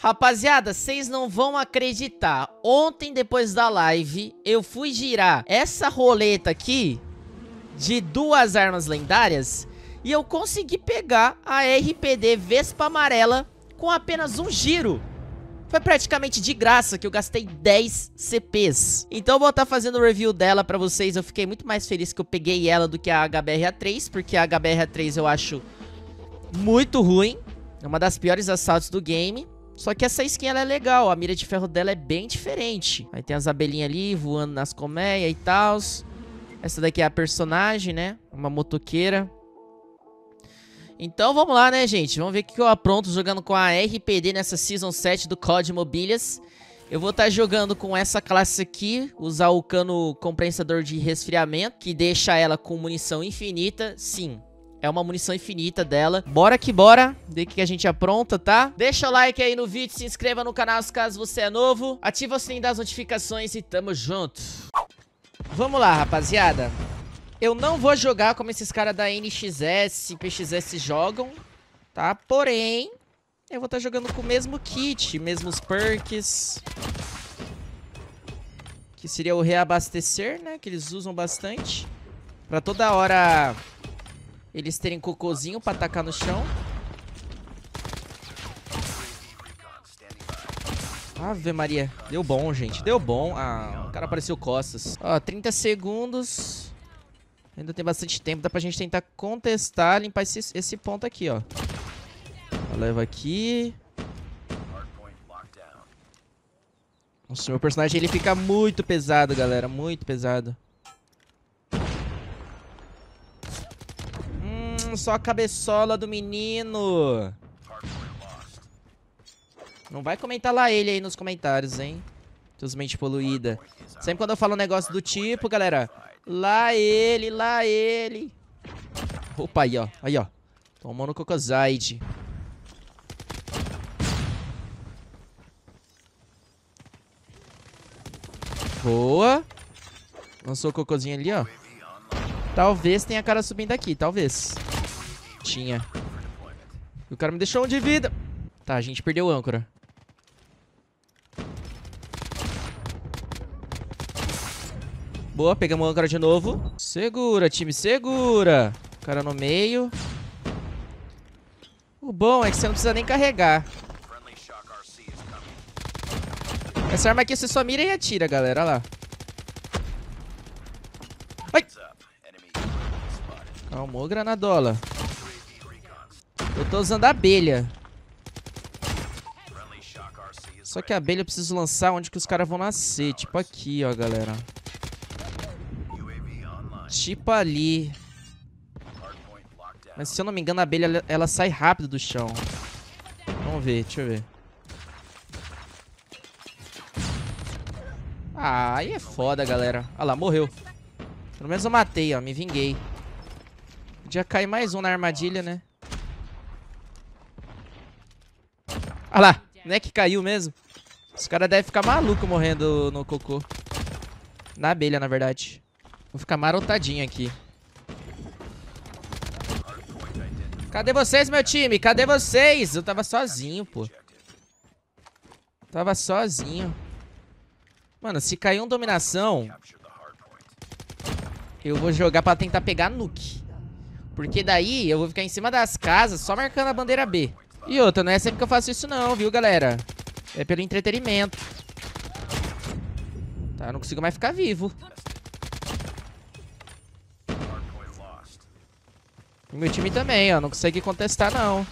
Rapaziada, vocês não vão acreditar. Ontem, depois da live, eu fui girar essa roleta aqui de duas armas lendárias e eu consegui pegar a RPD Vespa Amarela com apenas um giro. Foi praticamente de graça que eu gastei 10 CPs. Então eu vou estar tá fazendo o review dela pra vocês. Eu fiquei muito mais feliz que eu peguei ela do que a HBR-A3, porque a HBR-A3 eu acho muito ruim. É uma das piores assaltos do game. Só que essa skin ela é legal, a mira de ferro dela é bem diferente. Aí tem as abelhinhas ali voando nas colmeias e tal. Essa daqui é a personagem, né? Uma motoqueira. Então vamos lá, né, gente? Vamos ver o que eu apronto jogando com a RPD nessa Season 7 do COD Mobílias. Eu vou estar tá jogando com essa classe aqui, usar o cano compensador de resfriamento, que deixa ela com munição infinita, sim. É uma munição infinita dela. Bora que bora. de que a gente pronta, tá? Deixa o like aí no vídeo, se inscreva no canal se caso você é novo. Ativa o sininho das notificações e tamo junto. Vamos lá, rapaziada. Eu não vou jogar como esses caras da NXS, PXS jogam, tá? Porém, eu vou estar tá jogando com o mesmo kit, mesmos perks. Que seria o reabastecer, né? Que eles usam bastante. Pra toda hora eles terem cocôzinho pra atacar no chão. Ave Maria. Deu bom, gente. Deu bom. Ah, o cara apareceu costas. Ó, 30 segundos. Ainda tem bastante tempo. Dá pra gente tentar contestar, limpar esse, esse ponto aqui, ó. Leva aqui. Nossa, o meu personagem ele fica muito pesado, galera. Muito pesado. só a cabeçola do menino. Não vai comentar lá ele aí nos comentários, hein? Seus mente poluída. Sempre quando eu falo um negócio do tipo, galera. Lá ele, lá ele. Opa, aí, ó. Aí, ó. Tomando cocozide. Boa. Lançou o cocôzinho ali, ó. Talvez tenha cara subindo aqui, talvez tinha. E o cara me deixou um de vida. Tá, a gente perdeu o âncora. Boa, pegamos o âncora de novo. Segura, time, segura. O cara no meio. O bom é que você não precisa nem carregar. Essa arma aqui você só mira e atira, galera. Olha lá. Ai! Calmou, granadola. Eu tô usando a abelha. Só que a abelha eu preciso lançar onde que os caras vão nascer. Tipo aqui, ó, galera. Tipo ali. Mas se eu não me engano, a abelha ela sai rápido do chão. Vamos ver, deixa eu ver. Ah, aí é foda, galera. Olha ah lá, morreu. Pelo menos eu matei, ó. Me vinguei. Podia cair mais um na armadilha, né? Olha lá, não é que caiu mesmo? Os caras devem ficar malucos morrendo no cocô. Na abelha, na verdade. Vou ficar marotadinho aqui. Cadê vocês, meu time? Cadê vocês? Eu tava sozinho, pô. Tava sozinho. Mano, se cair um dominação... Eu vou jogar pra tentar pegar nuke. Porque daí eu vou ficar em cima das casas só marcando a bandeira B. E outra, não é sempre que eu faço isso não, viu, galera? É pelo entretenimento. Tá, eu não consigo mais ficar vivo. E meu time também, ó. Não consegue contestar, não.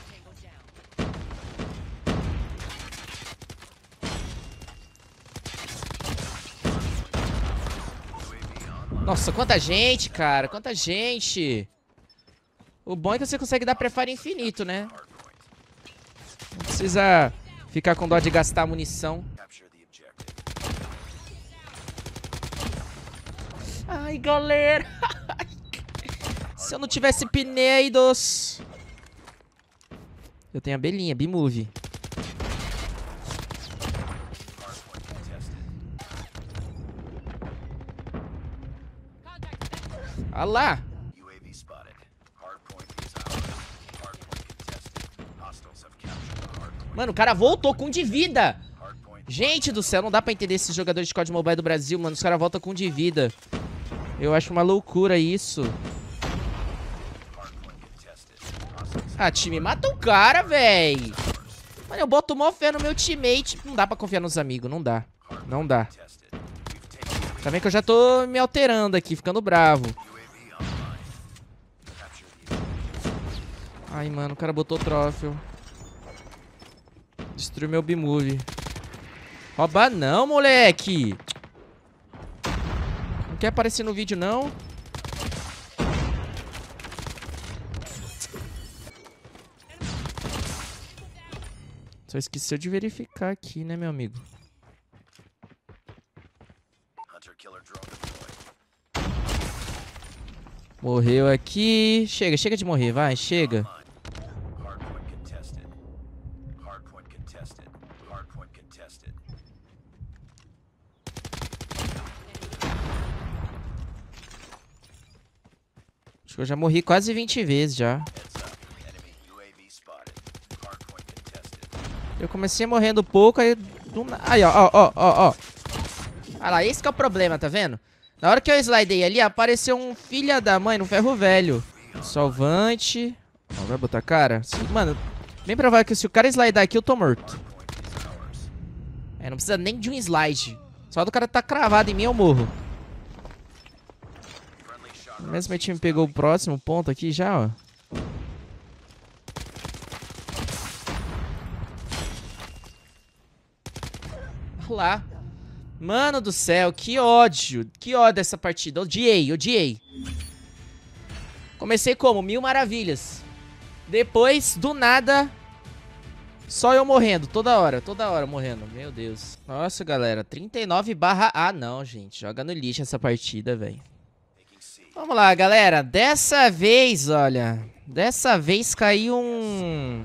Nossa, quanta gente, cara. Quanta gente. O bom é que você consegue dar prefire infinito, né? precisa ficar com dó de gastar munição. Ai, galera. Se eu não tivesse pineidos. Eu tenho a belinha, B-Move. Olha lá. Mano, o cara voltou com de vida. Gente do céu, não dá pra entender esses jogadores de COD Mobile do Brasil, mano. Os caras voltam com de vida. Eu acho uma loucura isso. Ah, time, mata o cara, véi. Mano, eu boto mó fé no meu teammate. Não dá pra confiar nos amigos, não dá. Não dá. Tá vendo que eu já tô me alterando aqui, ficando bravo. Ai, mano, o cara botou troféu. Destruiu meu bimove. Rouba não, moleque. Não quer aparecer no vídeo, não? Só esqueceu de verificar aqui, né, meu amigo? Morreu aqui. Chega, chega de morrer, vai, chega. já morri quase 20 vezes já. Eu comecei morrendo pouco, aí do Aí, ó, ó, ó, ó, ó. Olha lá, esse que é o problema, tá vendo? Na hora que eu slidei ali, apareceu um filha da mãe no um ferro velho. Solvante. Não, vai botar cara? Mano, bem provável que se o cara slidar aqui, eu tô morto. É, não precisa nem de um slide. Só do cara tá cravado em mim, eu morro. Mesmo meu time pegou o próximo ponto aqui já, ó. lá. Mano do céu, que ódio. Que ódio dessa partida. Odiei, odiei. Comecei como? Mil maravilhas. Depois, do nada, só eu morrendo. Toda hora, toda hora morrendo. Meu Deus. Nossa, galera. 39 barra... Ah, não, gente. Joga no lixo essa partida, velho. Vamos lá, galera. Dessa vez, olha. Dessa vez caiu um...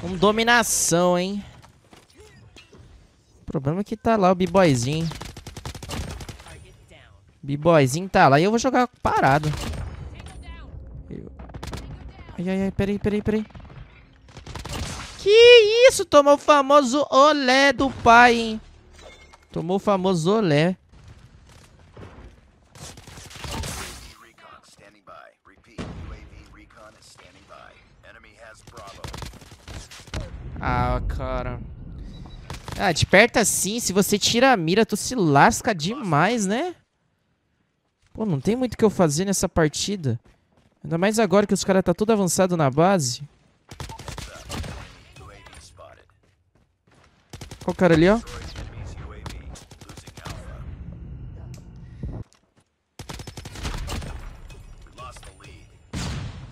Um dominação, hein? O problema é que tá lá o b-boyzinho. B-boyzinho tá lá e eu vou jogar parado. Eu... Ai, ai, ai, peraí, peraí, peraí. Que isso? Tomou o famoso olé do pai, hein? Tomou o famoso olé. Ah, cara. Ah, de perto assim, se você tira a mira, tu se lasca demais, né? Pô, não tem muito o que eu fazer nessa partida. Ainda mais agora que os caras tá tudo avançado na base. Qual o cara ali, ó.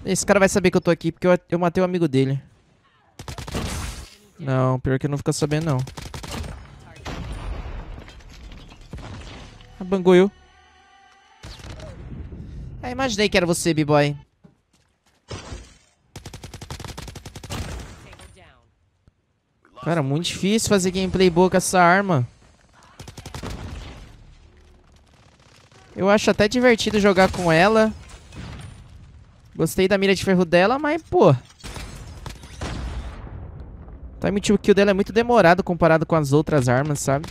Esse cara vai saber que eu tô aqui, porque eu, eu matei o um amigo dele. É. Não, pior que eu não fica sabendo, não. Ah, Banguiu. Ah, imaginei que era você, B-Boy. Cara, muito difícil fazer gameplay boa com essa arma. Eu acho até divertido jogar com ela. Gostei da mira de ferro dela, mas, pô... Time to kill dela é muito demorado comparado com as outras armas, sabe?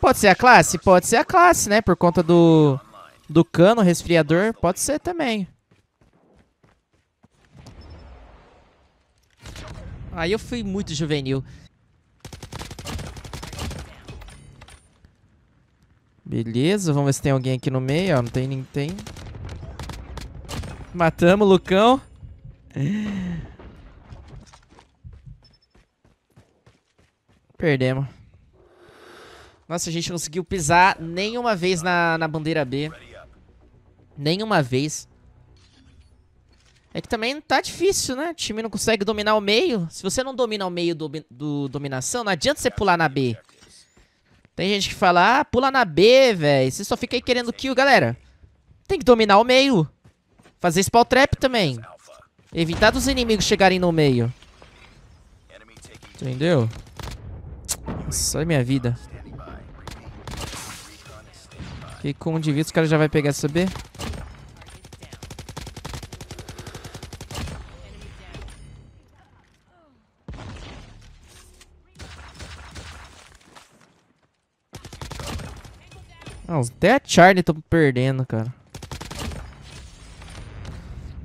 Pode ser a classe? Pode ser a classe, né? Por conta do, do cano, resfriador. Pode ser também. Aí eu fui muito juvenil. Beleza, vamos ver se tem alguém aqui no meio. Ó, não tem, ninguém. tem. Matamos Lucão. Perdemos. Nossa, a gente não conseguiu pisar nenhuma vez na, na bandeira B. Nenhuma vez. É que também tá difícil, né? O time não consegue dominar o meio. Se você não domina o meio do, do dominação, não adianta você pular na B. Tem gente que fala, ah, pula na B, velho. Você só fica aí querendo kill, galera. Tem que dominar o meio. Fazer spawn trap também. Evitar dos inimigos chegarem no meio. Entendeu? Nossa, olha minha vida. Fiquei com um de vida, os caras já vai pegar essa B. Ah, os Dead Charlie estão perdendo, cara.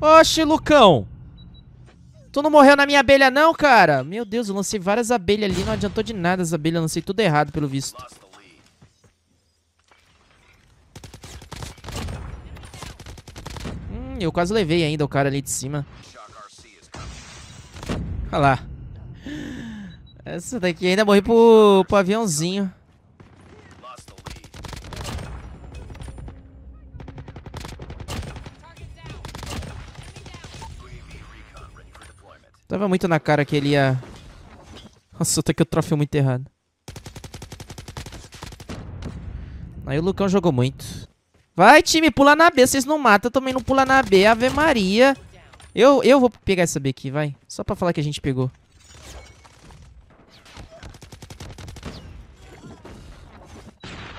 Oxe, Lucão. Tu não morreu na minha abelha não, cara? Meu Deus, eu lancei várias abelhas ali. Não adiantou de nada as abelhas. Eu lancei tudo errado, pelo visto. Hum, eu quase levei ainda o cara ali de cima. Olha lá. Essa daqui ainda morri pro, pro aviãozinho. Tava muito na cara que ele ia... Nossa, eu que o troféu muito errado. Aí o Lucão jogou muito. Vai, time, pula na B. Vocês não matam, também não pula na B. Ave Maria. Eu, eu vou pegar essa B aqui, vai. Só pra falar que a gente pegou.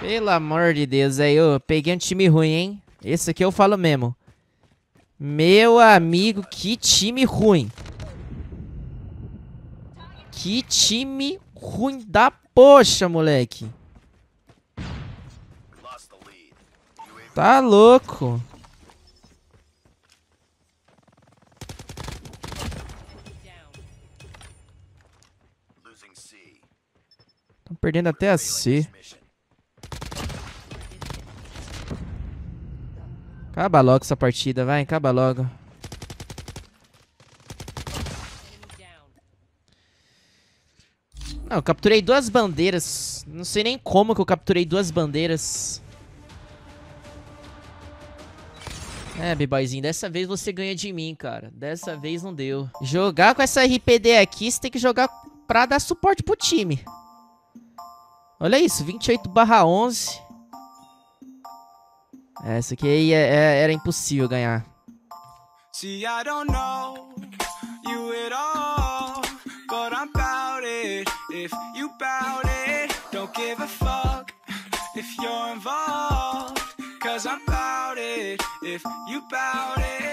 Pelo amor de Deus, aí eu peguei um time ruim, hein? Esse aqui eu falo mesmo. Meu amigo, que time ruim. Que time ruim da poxa, moleque. Tá louco. Estão perdendo até a C. Acaba logo essa partida, vai. Acaba logo. Não, eu capturei duas bandeiras. Não sei nem como que eu capturei duas bandeiras. É, B-Boyzinho, dessa vez você ganha de mim, cara. Dessa vez não deu. Jogar com essa RPD aqui, você tem que jogar pra dar suporte pro time. Olha isso, 28 barra 11. Essa aqui aí é, é, era impossível ganhar. See, I don't know you at all. Cause I'm bout it, if you bout it